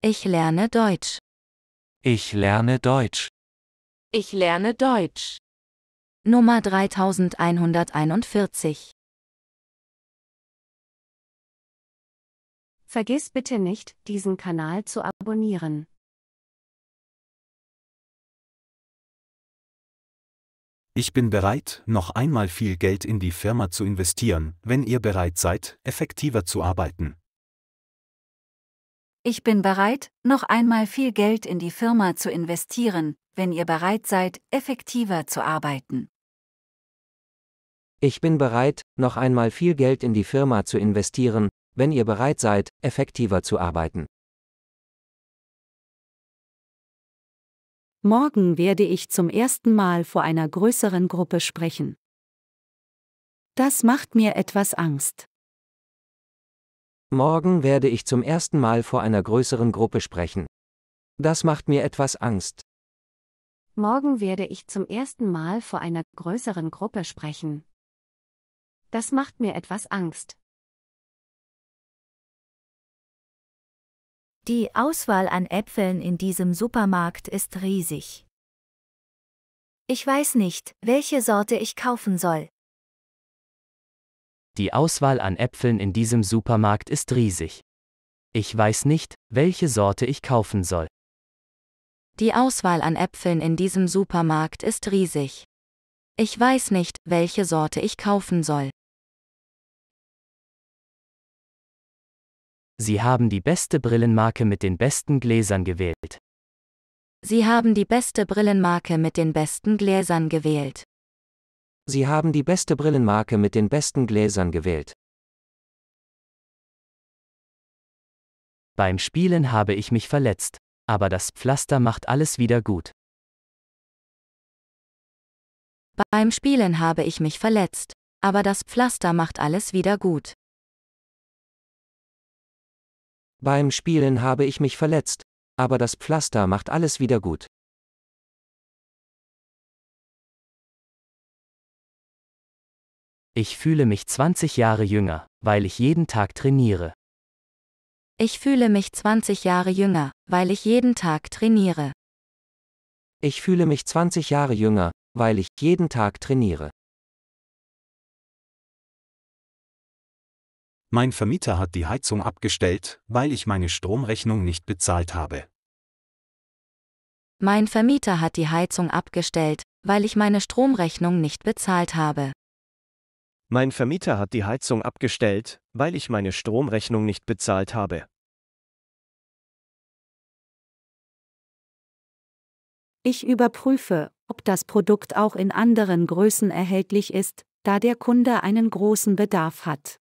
Ich lerne Deutsch. Ich lerne Deutsch. Ich lerne Deutsch. Nummer 3141. Vergiss bitte nicht, diesen Kanal zu abonnieren. Ich bin bereit, noch einmal viel Geld in die Firma zu investieren, wenn ihr bereit seid, effektiver zu arbeiten. Ich bin bereit, noch einmal viel Geld in die Firma zu investieren, wenn ihr bereit seid, effektiver zu arbeiten. Ich bin bereit, noch einmal viel Geld in die Firma zu investieren, wenn ihr bereit seid, effektiver zu arbeiten. Morgen werde ich zum ersten Mal vor einer größeren Gruppe sprechen. Das macht mir etwas Angst. Morgen werde ich zum ersten Mal vor einer größeren Gruppe sprechen. Das macht mir etwas Angst. Morgen werde ich zum ersten Mal vor einer größeren Gruppe sprechen. Das macht mir etwas Angst. Die Auswahl an Äpfeln in diesem Supermarkt ist riesig. Ich weiß nicht, welche Sorte ich kaufen soll. Die Auswahl an Äpfeln in diesem Supermarkt ist riesig. Ich weiß nicht, welche Sorte ich kaufen soll. Die Auswahl an Äpfeln in diesem Supermarkt ist riesig. Ich weiß nicht, welche Sorte ich kaufen soll. Sie haben die beste Brillenmarke mit den besten Gläsern gewählt. Sie haben die beste Brillenmarke mit den besten Gläsern gewählt. Sie haben die beste Brillenmarke mit den besten Gläsern gewählt. Beim Spielen habe ich mich verletzt, aber das Pflaster macht alles wieder gut. Beim Spielen habe ich mich verletzt, aber das Pflaster macht alles wieder gut. Beim Spielen habe ich mich verletzt, aber das Pflaster macht alles wieder gut. Ich fühle mich 20 Jahre jünger, weil ich jeden Tag trainiere. Ich fühle mich 20 Jahre jünger, weil ich jeden Tag trainiere. Ich fühle mich 20 Jahre jünger, weil ich jeden Tag trainiere. Mein Vermieter hat die Heizung abgestellt, weil ich meine Stromrechnung nicht bezahlt habe. Mein Vermieter hat die Heizung abgestellt, weil ich meine Stromrechnung nicht bezahlt habe. Mein Vermieter hat die Heizung abgestellt, weil ich meine Stromrechnung nicht bezahlt habe. Ich überprüfe, ob das Produkt auch in anderen Größen erhältlich ist, da der Kunde einen großen Bedarf hat.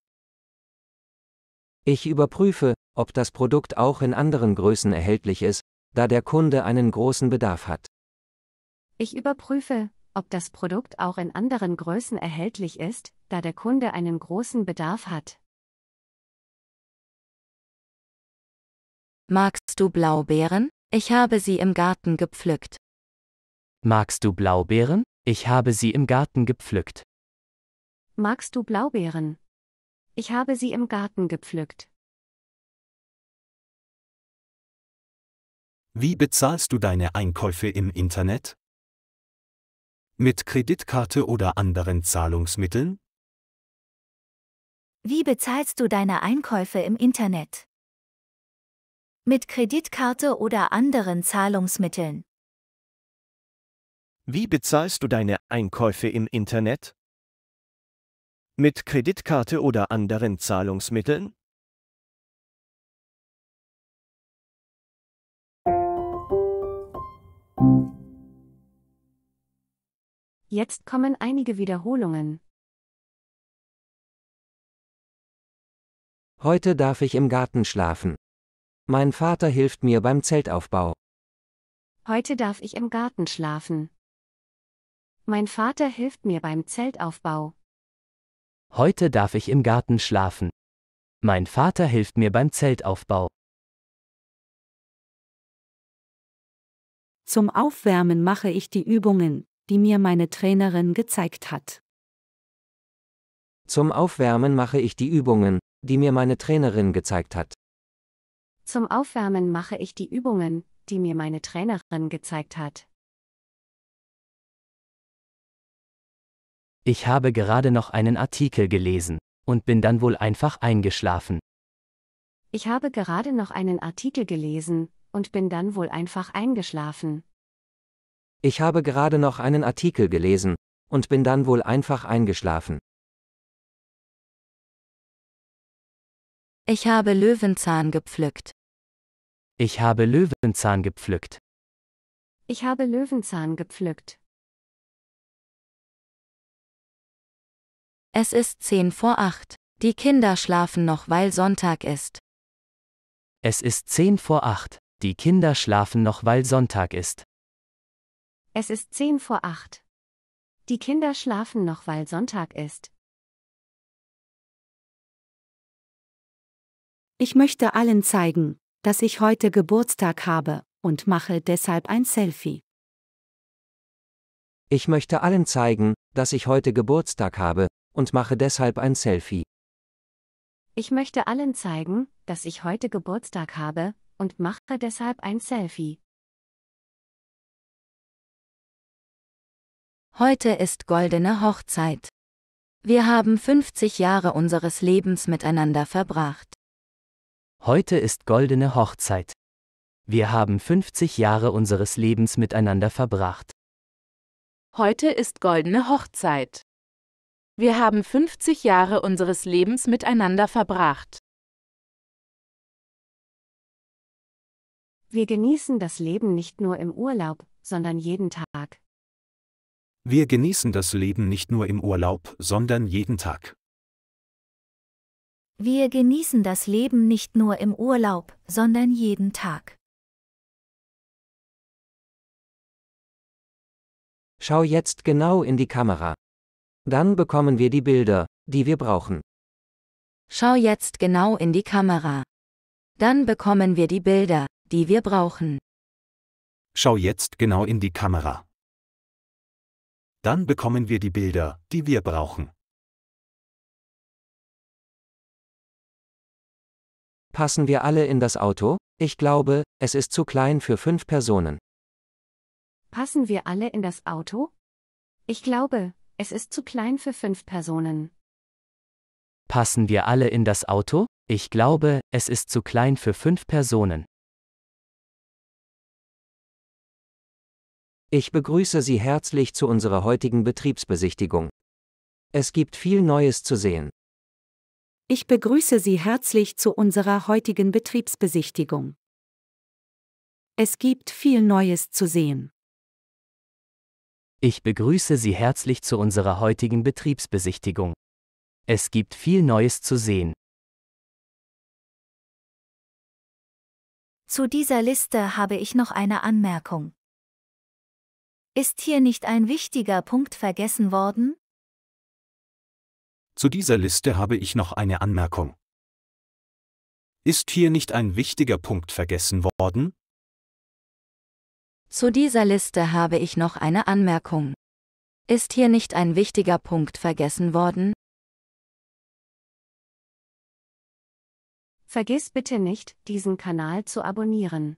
Ich überprüfe, ob das Produkt auch in anderen Größen erhältlich ist, da der Kunde einen großen Bedarf hat. Ich überprüfe, ob das Produkt auch in anderen Größen erhältlich ist, da der Kunde einen großen Bedarf hat. Magst du Blaubeeren? Ich habe sie im Garten gepflückt. Magst du Blaubeeren? Ich habe sie im Garten gepflückt. Magst du Blaubeeren? Ich habe sie im Garten gepflückt. Wie bezahlst du deine Einkäufe im Internet? Mit Kreditkarte oder anderen Zahlungsmitteln? Wie bezahlst du deine Einkäufe im Internet? Mit Kreditkarte oder anderen Zahlungsmitteln. Wie bezahlst du deine Einkäufe im Internet? Mit Kreditkarte oder anderen Zahlungsmitteln? Jetzt kommen einige Wiederholungen. Heute darf ich im Garten schlafen. Mein Vater hilft mir beim Zeltaufbau. Heute darf ich im Garten schlafen. Mein Vater hilft mir beim Zeltaufbau. Heute darf ich im Garten schlafen. Mein Vater hilft mir beim Zeltaufbau. Zum Aufwärmen mache ich die Übungen die mir meine Trainerin gezeigt hat. Zum Aufwärmen mache ich die Übungen, die mir meine Trainerin gezeigt hat. Zum Aufwärmen mache ich die Übungen, die mir meine Trainerin gezeigt hat. Ich habe gerade noch einen Artikel gelesen und bin dann wohl einfach eingeschlafen. Ich habe gerade noch einen Artikel gelesen und bin dann wohl einfach eingeschlafen. Ich habe gerade noch einen Artikel gelesen, und bin dann wohl einfach eingeschlafen. Ich habe Löwenzahn gepflückt. Ich habe Löwenzahn gepflückt. Ich habe Löwenzahn gepflückt. Es ist zehn vor acht. Die Kinder schlafen noch, weil Sonntag ist. Es ist zehn vor acht. Die Kinder schlafen noch, weil Sonntag ist. Es ist zehn vor acht. Die Kinder schlafen noch, weil Sonntag ist. Ich möchte allen zeigen, dass ich heute Geburtstag habe und mache deshalb ein Selfie. Ich möchte allen zeigen, dass ich heute Geburtstag habe und mache deshalb ein Selfie. Ich möchte allen zeigen, dass ich heute Geburtstag habe und mache deshalb ein Selfie. Heute ist goldene Hochzeit. Wir haben 50 Jahre unseres Lebens miteinander verbracht. Heute ist goldene Hochzeit. Wir haben 50 Jahre unseres Lebens miteinander verbracht. Heute ist goldene Hochzeit. Wir haben 50 Jahre unseres Lebens miteinander verbracht. Wir genießen das Leben nicht nur im Urlaub, sondern jeden Tag. Wir genießen das Leben nicht nur im Urlaub, sondern jeden Tag. Wir genießen das Leben nicht nur im Urlaub, sondern jeden Tag. Schau jetzt genau in die Kamera. Dann bekommen wir die Bilder, die wir brauchen. Schau jetzt genau in die Kamera. Dann bekommen wir die Bilder, die wir brauchen. Schau jetzt genau in die Kamera. Dann bekommen wir die Bilder, die wir brauchen. Passen wir alle in das Auto? Ich glaube, es ist zu klein für fünf Personen. Passen wir alle in das Auto? Ich glaube, es ist zu klein für fünf Personen. Passen wir alle in das Auto? Ich glaube, es ist zu klein für fünf Personen. Ich begrüße Sie herzlich zu unserer heutigen Betriebsbesichtigung. Es gibt viel Neues zu sehen. Ich begrüße Sie herzlich zu unserer heutigen Betriebsbesichtigung. Es gibt viel Neues zu sehen. Ich begrüße Sie herzlich zu unserer heutigen Betriebsbesichtigung. Es gibt viel Neues zu sehen. Zu dieser Liste habe ich noch eine Anmerkung. Ist hier nicht ein wichtiger Punkt vergessen worden? Zu dieser Liste habe ich noch eine Anmerkung. Ist hier nicht ein wichtiger Punkt vergessen worden? Zu dieser Liste habe ich noch eine Anmerkung. Ist hier nicht ein wichtiger Punkt vergessen worden? Vergiss bitte nicht, diesen Kanal zu abonnieren.